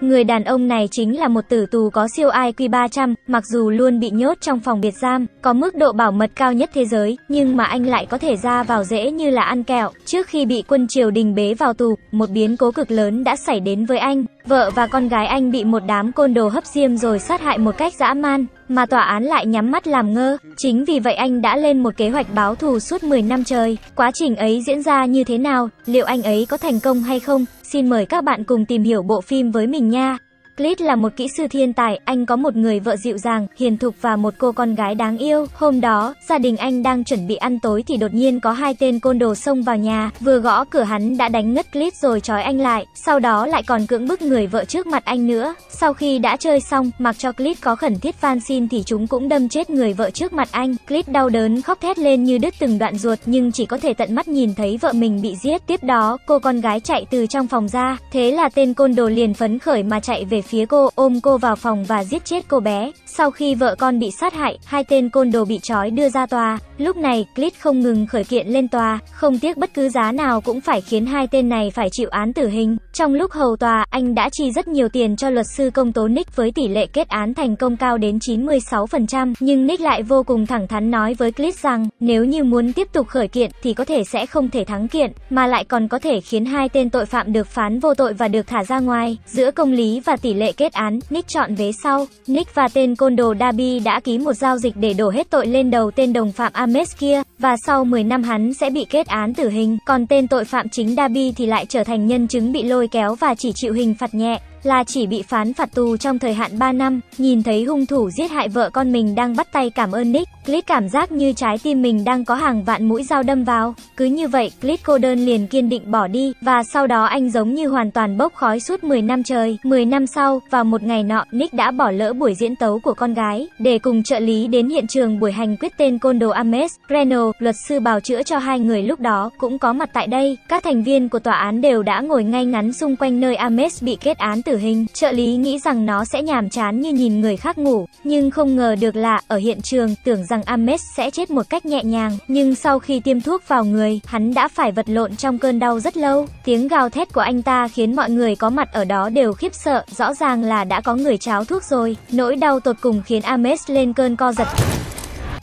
Người đàn ông này chính là một tử tù có siêu IQ 300, mặc dù luôn bị nhốt trong phòng biệt giam, có mức độ bảo mật cao nhất thế giới, nhưng mà anh lại có thể ra vào dễ như là ăn kẹo. Trước khi bị quân triều đình bế vào tù, một biến cố cực lớn đã xảy đến với anh. Vợ và con gái anh bị một đám côn đồ hấp diêm rồi sát hại một cách dã man mà tòa án lại nhắm mắt làm ngơ. Chính vì vậy anh đã lên một kế hoạch báo thù suốt 10 năm trời. Quá trình ấy diễn ra như thế nào, liệu anh ấy có thành công hay không? Xin mời các bạn cùng tìm hiểu bộ phim với mình nha. Clit là một kỹ sư thiên tài, anh có một người vợ dịu dàng, hiền thục và một cô con gái đáng yêu. Hôm đó, gia đình anh đang chuẩn bị ăn tối thì đột nhiên có hai tên côn đồ xông vào nhà, vừa gõ cửa hắn đã đánh ngất Clit rồi trói anh lại, sau đó lại còn cưỡng bức người vợ trước mặt anh nữa. Sau khi đã chơi xong, mặc cho Clit có khẩn thiết van xin thì chúng cũng đâm chết người vợ trước mặt anh. Clit đau đớn khóc thét lên như đứt từng đoạn ruột nhưng chỉ có thể tận mắt nhìn thấy vợ mình bị giết. Tiếp đó, cô con gái chạy từ trong phòng ra, thế là tên côn đồ liền phấn khởi mà chạy về phía phía cô, ôm cô vào phòng và giết chết cô bé. Sau khi vợ con bị sát hại, hai tên côn đồ bị trói đưa ra tòa. Lúc này, Clit không ngừng khởi kiện lên tòa, không tiếc bất cứ giá nào cũng phải khiến hai tên này phải chịu án tử hình. Trong lúc hầu tòa, anh đã chi rất nhiều tiền cho luật sư công tố Nick với tỷ lệ kết án thành công cao đến 96%, nhưng Nick lại vô cùng thẳng thắn nói với Clit rằng nếu như muốn tiếp tục khởi kiện thì có thể sẽ không thể thắng kiện, mà lại còn có thể khiến hai tên tội phạm được phán vô tội và được thả ra ngoài. Giữa công lý và tỷ tỷ lệ kết án, Nick chọn vế sau. Nick và tên côn đồ Dabi đã ký một giao dịch để đổ hết tội lên đầu tên đồng phạm Ames kia, và sau 10 năm hắn sẽ bị kết án tử hình, còn tên tội phạm chính Dabi thì lại trở thành nhân chứng bị lôi kéo và chỉ chịu hình phạt nhẹ là chỉ bị phán phạt tù trong thời hạn 3 năm. Nhìn thấy hung thủ giết hại vợ con mình đang bắt tay cảm ơn Nick, Cliff cảm giác như trái tim mình đang có hàng vạn mũi dao đâm vào. Cứ như vậy, Cliff cô đơn liền kiên định bỏ đi, và sau đó anh giống như hoàn toàn bốc khói suốt 10 năm trời. 10 năm sau, vào một ngày nọ, Nick đã bỏ lỡ buổi diễn tấu của con gái, để cùng trợ lý đến hiện trường buổi hành quyết tên côn đồ Ames. Reno, luật sư bào chữa cho hai người lúc đó, cũng có mặt tại đây. Các thành viên của tòa án đều đã ngồi ngay ngắn xung quanh nơi Ames bị kết án từ tử hình, trợ lý nghĩ rằng nó sẽ nhàm chán như nhìn người khác ngủ, nhưng không ngờ được là ở hiện trường tưởng rằng Ames sẽ chết một cách nhẹ nhàng, nhưng sau khi tiêm thuốc vào người, hắn đã phải vật lộn trong cơn đau rất lâu. Tiếng gào thét của anh ta khiến mọi người có mặt ở đó đều khiếp sợ, rõ ràng là đã có người cháo thuốc rồi. Nỗi đau tột cùng khiến Ames lên cơn co giật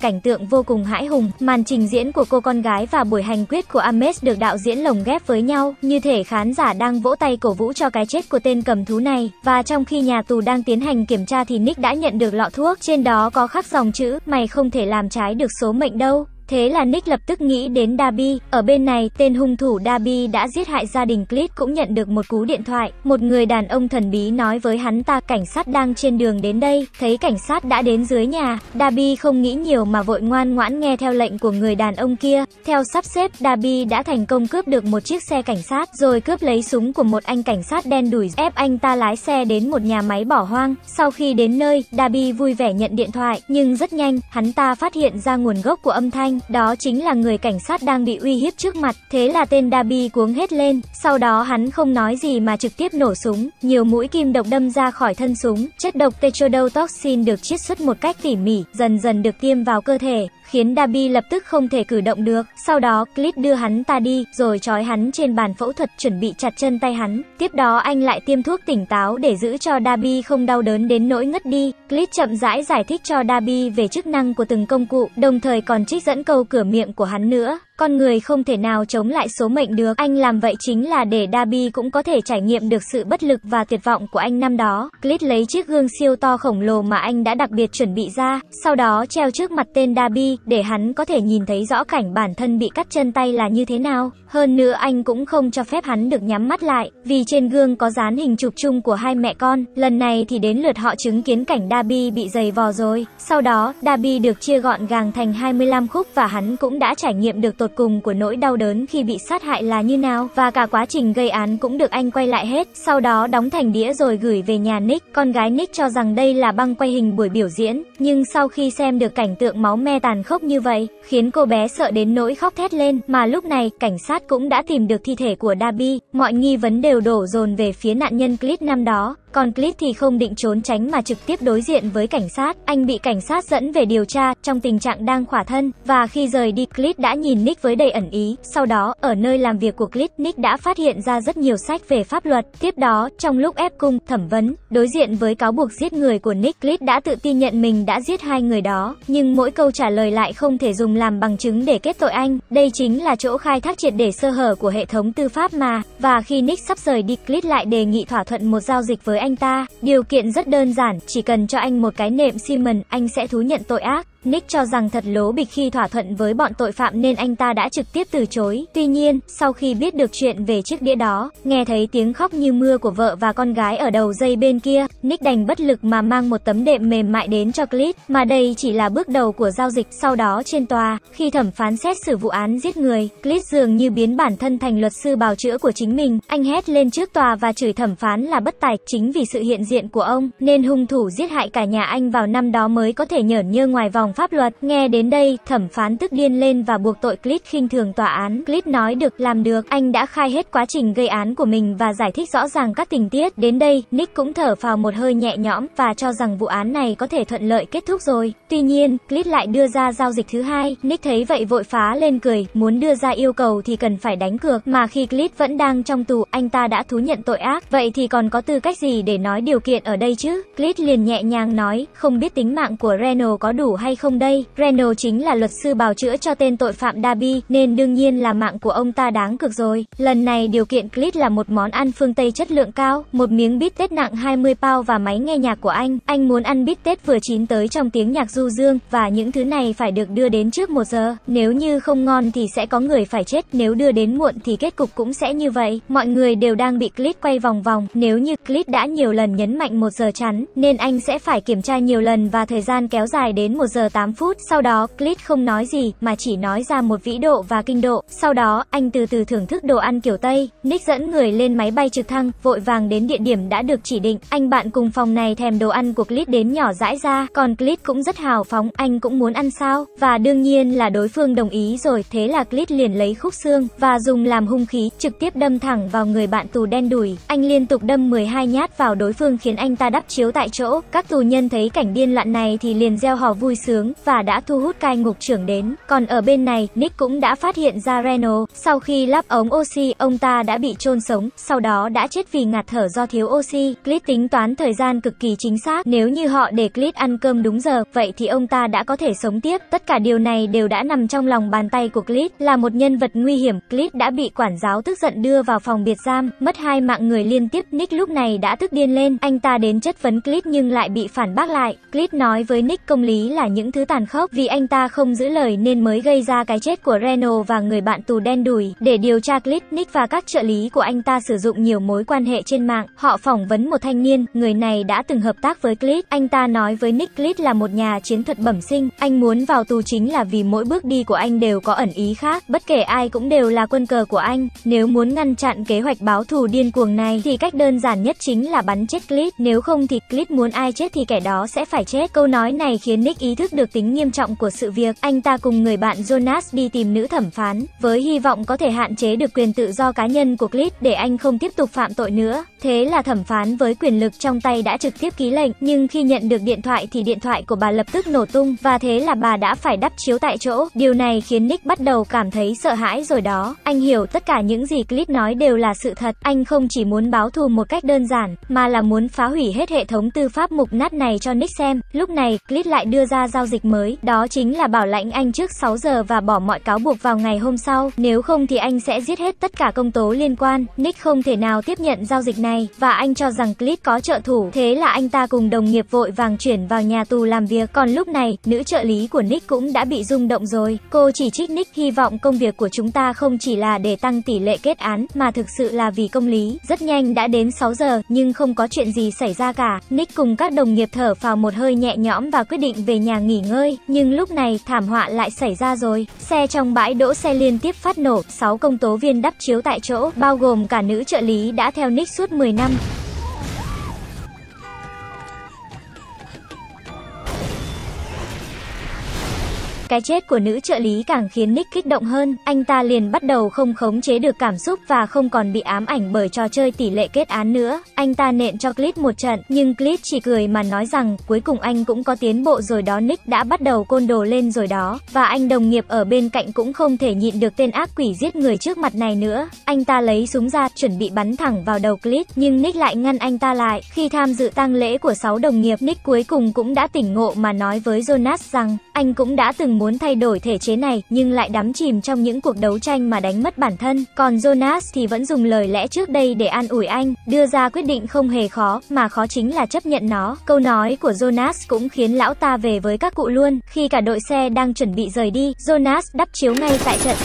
cảnh tượng vô cùng hãi hùng. Màn trình diễn của cô con gái và buổi hành quyết của Ames được đạo diễn lồng ghép với nhau, như thể khán giả đang vỗ tay cổ vũ cho cái chết của tên cầm thú này. Và trong khi nhà tù đang tiến hành kiểm tra thì Nick đã nhận được lọ thuốc, trên đó có khắc dòng chữ, mày không thể làm trái được số mệnh đâu. Thế là Nick lập tức nghĩ đến Darby. Ở bên này, tên hung thủ Darby đã giết hại gia đình Clit cũng nhận được một cú điện thoại. Một người đàn ông thần bí nói với hắn ta cảnh sát đang trên đường đến đây. Thấy cảnh sát đã đến dưới nhà, Darby không nghĩ nhiều mà vội ngoan ngoãn nghe theo lệnh của người đàn ông kia. Theo sắp xếp, Darby đã thành công cướp được một chiếc xe cảnh sát, rồi cướp lấy súng của một anh cảnh sát đen đuổi ép anh ta lái xe đến một nhà máy bỏ hoang. Sau khi đến nơi, Darby vui vẻ nhận điện thoại, nhưng rất nhanh, hắn ta phát hiện ra nguồn gốc của âm thanh đó chính là người cảnh sát đang bị uy hiếp trước mặt. Thế là tên Darby cuống hết lên, sau đó hắn không nói gì mà trực tiếp nổ súng, nhiều mũi kim độc đâm ra khỏi thân súng. Chất độc tetrodotoxin được chiết xuất một cách tỉ mỉ, dần dần được tiêm vào cơ thể, khiến Darby lập tức không thể cử động được. Sau đó, Cliff đưa hắn ta đi, rồi trói hắn trên bàn phẫu thuật chuẩn bị chặt chân tay hắn. Tiếp đó anh lại tiêm thuốc tỉnh táo để giữ cho Darby không đau đớn đến nỗi ngất đi. Cliff chậm rãi giải thích cho Darby về chức năng của từng công cụ, đồng thời còn trích dẫn câu cửa miệng của hắn nữa. Con người không thể nào chống lại số mệnh được. Anh làm vậy chính là để dabi cũng có thể trải nghiệm được sự bất lực và tuyệt vọng của anh năm đó. Clit lấy chiếc gương siêu to khổng lồ mà anh đã đặc biệt chuẩn bị ra, sau đó treo trước mặt tên dabi để hắn có thể nhìn thấy rõ cảnh bản thân bị cắt chân tay là như thế nào. Hơn nữa anh cũng không cho phép hắn được nhắm mắt lại, vì trên gương có dán hình chụp chung của hai mẹ con. Lần này thì đến lượt họ chứng kiến cảnh dabi bị giày vò rồi. Sau đó, dabi được chia gọn gàng thành 25 khúc và hắn cũng đã trải nghiệm được tổn tột cùng của nỗi đau đớn khi bị sát hại là như nào và cả quá trình gây án cũng được anh quay lại hết, sau đó đóng thành đĩa rồi gửi về nhà Nick. Con gái Nick cho rằng đây là băng quay hình buổi biểu diễn, nhưng sau khi xem được cảnh tượng máu me tàn khốc như vậy, khiến cô bé sợ đến nỗi khóc thét lên, mà lúc này, cảnh sát cũng đã tìm được thi thể của Dabi mọi nghi vấn đều đổ dồn về phía nạn nhân clip năm đó. Còn Clip thì không định trốn tránh mà trực tiếp đối diện với cảnh sát. Anh bị cảnh sát dẫn về điều tra trong tình trạng đang khỏa thân và khi rời đi Clip đã nhìn Nick với đầy ẩn ý. Sau đó, ở nơi làm việc của Clip, Nick đã phát hiện ra rất nhiều sách về pháp luật. Tiếp đó, trong lúc ép cung, thẩm vấn, đối diện với cáo buộc giết người của Nick, Clip đã tự tin nhận mình đã giết hai người đó. Nhưng mỗi câu trả lời lại không thể dùng làm bằng chứng để kết tội anh. Đây chính là chỗ khai thác triệt để sơ hở của hệ thống tư pháp mà. Và khi Nick sắp rời đi, Clip lại đề nghị thỏa thuận một giao dịch với anh anh ta. Điều kiện rất đơn giản, chỉ cần cho anh một cái nệm Simon, anh sẽ thú nhận tội ác. Nick cho rằng thật lố bịch khi thỏa thuận với bọn tội phạm nên anh ta đã trực tiếp từ chối. Tuy nhiên, sau khi biết được chuyện về chiếc đĩa đó, nghe thấy tiếng khóc như mưa của vợ và con gái ở đầu dây bên kia, Nick đành bất lực mà mang một tấm đệm mềm mại đến cho Clit. Mà đây chỉ là bước đầu của giao dịch. Sau đó trên tòa, khi thẩm phán xét xử vụ án giết người, Clit dường như biến bản thân thành luật sư bào chữa của chính mình. Anh hét lên trước tòa và chửi thẩm phán là bất tài chính vì vì sự hiện diện của ông, nên hung thủ giết hại cả nhà anh vào năm đó mới có thể nhởn nhơ ngoài vòng pháp luật. Nghe đến đây, thẩm phán tức điên lên và buộc tội Clit khinh thường tòa án. Clit nói được, làm được, anh đã khai hết quá trình gây án của mình và giải thích rõ ràng các tình tiết. Đến đây, Nick cũng thở phào một hơi nhẹ nhõm và cho rằng vụ án này có thể thuận lợi kết thúc rồi. Tuy nhiên, Clit lại đưa ra giao dịch thứ hai. Nick thấy vậy vội phá lên cười, muốn đưa ra yêu cầu thì cần phải đánh cược. Mà khi Clit vẫn đang trong tù, anh ta đã thú nhận tội ác, vậy thì còn có tư cách gì để nói điều kiện ở đây chứ? Clit liền nhẹ nhàng nói, không biết tính mạng của Reno có đủ hay không đây. Reno chính là luật sư bào chữa cho tên tội phạm Darby, nên đương nhiên là mạng của ông ta đáng cực rồi. Lần này điều kiện Clit là một món ăn phương Tây chất lượng cao, một miếng bít tết nặng 20 pound và máy nghe nhạc của anh. Anh muốn ăn bít tết vừa chín tới trong tiếng nhạc du dương, và những thứ này phải được đưa đến trước một giờ. Nếu như không ngon thì sẽ có người phải chết, nếu đưa đến muộn thì kết cục cũng sẽ như vậy. Mọi người đều đang bị Clit quay vòng vòng, nếu như Clit đã nhiều lần nhấn mạnh 1 giờ chắn, nên anh sẽ phải kiểm tra nhiều lần và thời gian kéo dài đến 1 giờ 8 phút. Sau đó, Clit không nói gì, mà chỉ nói ra một vĩ độ và kinh độ. Sau đó, anh từ từ thưởng thức đồ ăn kiểu Tây. Nick dẫn người lên máy bay trực thăng, vội vàng đến địa điểm đã được chỉ định. Anh bạn cùng phòng này thèm đồ ăn của Clit đến nhỏ dãi ra, còn Clit cũng rất hào phóng, anh cũng muốn ăn sao? Và đương nhiên là đối phương đồng ý rồi, thế là Clit liền lấy khúc xương và dùng làm hung khí, trực tiếp đâm thẳng vào người bạn tù đen đùi Anh liên tục đâm 12 nhát vào đối phương khiến anh ta đắp chiếu tại chỗ. Các tù nhân thấy cảnh điên loạn này thì liền gieo hò vui sướng và đã thu hút cai ngục trưởng đến. Còn ở bên này, Nick cũng đã phát hiện ra Reno. Sau khi lắp ống oxy, ông ta đã bị chôn sống, sau đó đã chết vì ngạt thở do thiếu oxy. Clit tính toán thời gian cực kỳ chính xác. Nếu như họ để Clit ăn cơm đúng giờ, vậy thì ông ta đã có thể sống tiếp. Tất cả điều này đều đã nằm trong lòng bàn tay của Clit. Là một nhân vật nguy hiểm, Clit đã bị quản giáo tức giận đưa vào phòng biệt giam, mất hai mạng người liên tiếp. Nick lúc này đã tức tức điên lên. Anh ta đến chất vấn Clit nhưng lại bị phản bác lại. Clit nói với Nick công lý là những thứ tàn khốc vì anh ta không giữ lời nên mới gây ra cái chết của Reno và người bạn tù đen đùi. Để điều tra Clit, Nick và các trợ lý của anh ta sử dụng nhiều mối quan hệ trên mạng. Họ phỏng vấn một thanh niên, người này đã từng hợp tác với Clit. Anh ta nói với Nick Clit là một nhà chiến thuật bẩm sinh. Anh muốn vào tù chính là vì mỗi bước đi của anh đều có ẩn ý khác. Bất kể ai cũng đều là quân cờ của anh. Nếu muốn ngăn chặn kế hoạch báo thù điên cuồng này thì cách đơn giản nhất chính là là bắn chết Clit, nếu không thì Clit muốn ai chết thì kẻ đó sẽ phải chết. Câu nói này khiến Nick ý thức được tính nghiêm trọng của sự việc. Anh ta cùng người bạn Jonas đi tìm nữ thẩm phán, với hy vọng có thể hạn chế được quyền tự do cá nhân của Clit để anh không tiếp tục phạm tội nữa. Thế là thẩm phán với quyền lực trong tay đã trực tiếp ký lệnh, nhưng khi nhận được điện thoại thì điện thoại của bà lập tức nổ tung và thế là bà đã phải đắp chiếu tại chỗ. Điều này khiến Nick bắt đầu cảm thấy sợ hãi rồi đó. Anh hiểu tất cả những gì Clit nói đều là sự thật, anh không chỉ muốn báo thù một cách đơn giản mà là muốn phá hủy hết hệ thống tư pháp mục nát này cho Nick xem. Lúc này, Clit lại đưa ra giao dịch mới, đó chính là bảo lãnh anh trước 6 giờ và bỏ mọi cáo buộc vào ngày hôm sau, nếu không thì anh sẽ giết hết tất cả công tố liên quan. Nick không thể nào tiếp nhận giao dịch này và anh cho rằng Clit có trợ thủ, thế là anh ta cùng đồng nghiệp vội vàng chuyển vào nhà tù làm việc. Còn lúc này, nữ trợ lý của Nick cũng đã bị rung động rồi. Cô chỉ trích Nick hy vọng công việc của chúng ta không chỉ là để tăng tỷ lệ kết án mà thực sự là vì công lý. Rất nhanh đã đến 6 giờ nhưng không có chuyện gì xảy ra cả. Nick cùng các đồng nghiệp thở phào một hơi nhẹ nhõm và quyết định về nhà nghỉ ngơi. Nhưng lúc này, thảm họa lại xảy ra rồi. Xe trong bãi đỗ xe liên tiếp phát nổ, 6 công tố viên đắp chiếu tại chỗ, bao gồm cả nữ trợ lý đã theo Nick suốt 10 năm. Cái chết của nữ trợ lý càng khiến Nick kích động hơn, anh ta liền bắt đầu không khống chế được cảm xúc và không còn bị ám ảnh bởi trò chơi tỷ lệ kết án nữa. Anh ta nện cho Clit một trận, nhưng Clit chỉ cười mà nói rằng cuối cùng anh cũng có tiến bộ rồi đó Nick đã bắt đầu côn đồ lên rồi đó, và anh đồng nghiệp ở bên cạnh cũng không thể nhịn được tên ác quỷ giết người trước mặt này nữa. Anh ta lấy súng ra, chuẩn bị bắn thẳng vào đầu Clit, nhưng Nick lại ngăn anh ta lại. Khi tham dự tang lễ của 6 đồng nghiệp, Nick cuối cùng cũng đã tỉnh ngộ mà nói với Jonas rằng anh cũng đã từng muốn thay đổi thể chế này nhưng lại đắm chìm trong những cuộc đấu tranh mà đánh mất bản thân. Còn Jonas thì vẫn dùng lời lẽ trước đây để an ủi anh, đưa ra quyết định không hề khó, mà khó chính là chấp nhận nó. Câu nói của Jonas cũng khiến lão ta về với các cụ luôn. Khi cả đội xe đang chuẩn bị rời đi, Jonas đắp chiếu ngay tại trận.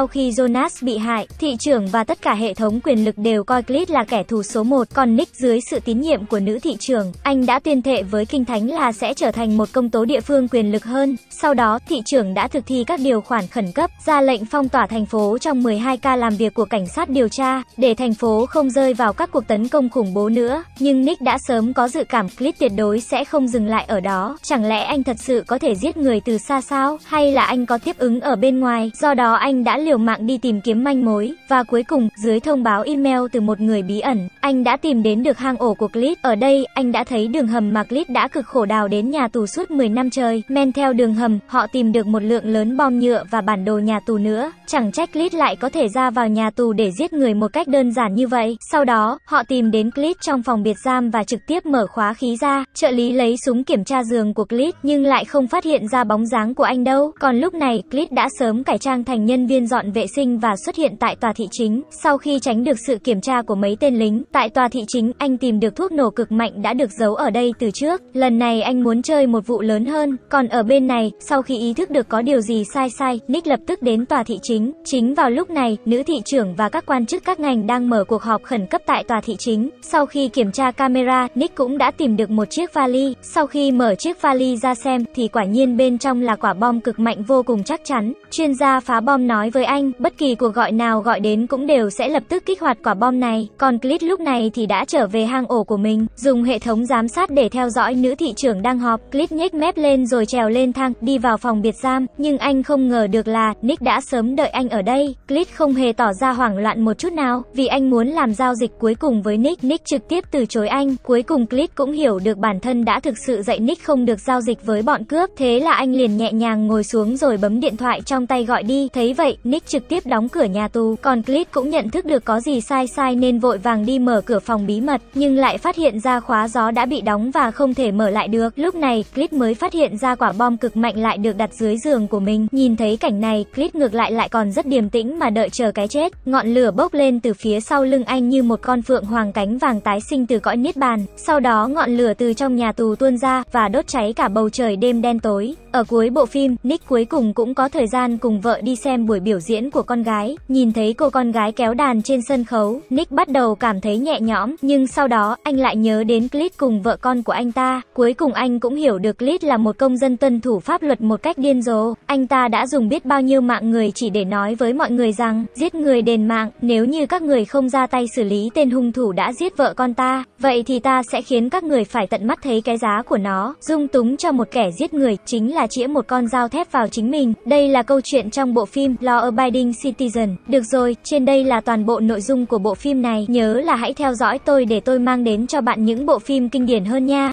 Sau khi Jonas bị hại, thị trưởng và tất cả hệ thống quyền lực đều coi Clit là kẻ thù số 1, còn Nick dưới sự tín nhiệm của nữ thị trưởng, anh đã tuyên thệ với Kinh Thánh là sẽ trở thành một công tố địa phương quyền lực hơn. Sau đó, thị trưởng đã thực thi các điều khoản khẩn cấp, ra lệnh phong tỏa thành phố trong 12 ca làm việc của cảnh sát điều tra, để thành phố không rơi vào các cuộc tấn công khủng bố nữa. Nhưng Nick đã sớm có dự cảm Clit tuyệt đối sẽ không dừng lại ở đó. Chẳng lẽ anh thật sự có thể giết người từ xa sao? Hay là anh có tiếp ứng ở bên ngoài? Do đó anh đã liều liều mạng đi tìm kiếm manh mối, và cuối cùng, dưới thông báo email từ một người bí ẩn, anh đã tìm đến được hang ổ của Clit. Ở đây, anh đã thấy đường hầm mà Clit đã cực khổ đào đến nhà tù suốt 10 năm trời. Men theo đường hầm, họ tìm được một lượng lớn bom nhựa và bản đồ nhà tù nữa. Chẳng trách Clit lại có thể ra vào nhà tù để giết người một cách đơn giản như vậy. Sau đó, họ tìm đến Clit trong phòng biệt giam và trực tiếp mở khóa khí ra. Trợ lý lấy súng kiểm tra giường của Clit nhưng lại không phát hiện ra bóng dáng của anh đâu. Còn lúc này, Clit đã sớm cải trang thành nhân viên dọn dọn vệ sinh và xuất hiện tại tòa thị chính. Sau khi tránh được sự kiểm tra của mấy tên lính, tại tòa thị chính anh tìm được thuốc nổ cực mạnh đã được giấu ở đây từ trước. Lần này anh muốn chơi một vụ lớn hơn. Còn ở bên này, sau khi ý thức được có điều gì sai sai, Nick lập tức đến tòa thị chính. Chính vào lúc này, nữ thị trưởng và các quan chức các ngành đang mở cuộc họp khẩn cấp tại tòa thị chính. Sau khi kiểm tra camera, Nick cũng đã tìm được một chiếc vali. Sau khi mở chiếc vali ra xem thì quả nhiên bên trong là quả bom cực mạnh vô cùng chắc chắn. Chuyên gia phá bom nói với với anh, bất kỳ cuộc gọi nào gọi đến cũng đều sẽ lập tức kích hoạt quả bom này. Còn Clit lúc này thì đã trở về hang ổ của mình, dùng hệ thống giám sát để theo dõi nữ thị trưởng đang họp. Clit nhếch mép lên rồi trèo lên thang, đi vào phòng biệt giam, nhưng anh không ngờ được là Nick đã sớm đợi anh ở đây. Clit không hề tỏ ra hoảng loạn một chút nào, vì anh muốn làm giao dịch cuối cùng với Nick. Nick trực tiếp từ chối anh, cuối cùng Clit cũng hiểu được bản thân đã thực sự dạy Nick không được giao dịch với bọn cướp, thế là anh liền nhẹ nhàng ngồi xuống rồi bấm điện thoại trong tay gọi đi. Thấy vậy, Nick trực tiếp đóng cửa nhà tù, còn Clit cũng nhận thức được có gì sai sai nên vội vàng đi mở cửa phòng bí mật, nhưng lại phát hiện ra khóa gió đã bị đóng và không thể mở lại được. Lúc này, Clit mới phát hiện ra quả bom cực mạnh lại được đặt dưới giường của mình. Nhìn thấy cảnh này, Clit ngược lại lại còn rất điềm tĩnh mà đợi chờ cái chết. Ngọn lửa bốc lên từ phía sau lưng anh như một con phượng hoàng cánh vàng tái sinh từ cõi niết bàn. Sau đó ngọn lửa từ trong nhà tù tuôn ra và đốt cháy cả bầu trời đêm đen tối. Ở cuối bộ phim, Nick cuối cùng cũng có thời gian cùng vợ đi xem buổi biểu diễn của con gái. Nhìn thấy cô con gái kéo đàn trên sân khấu, Nick bắt đầu cảm thấy nhẹ nhõm, nhưng sau đó anh lại nhớ đến Clit cùng vợ con của anh ta. Cuối cùng anh cũng hiểu được Clit là một công dân tuân thủ pháp luật một cách điên rồ. Anh ta đã dùng biết bao nhiêu mạng người chỉ để nói với mọi người rằng giết người đền mạng, nếu như các người không ra tay xử lý tên hung thủ đã giết vợ con ta, vậy thì ta sẽ khiến các người phải tận mắt thấy cái giá của nó. Dung túng cho một kẻ giết người chính là là chĩa một con dao thép vào chính mình. Đây là câu chuyện trong bộ phim Law Abiding Citizen. Được rồi, trên đây là toàn bộ nội dung của bộ phim này. Nhớ là hãy theo dõi tôi để tôi mang đến cho bạn những bộ phim kinh điển hơn nha.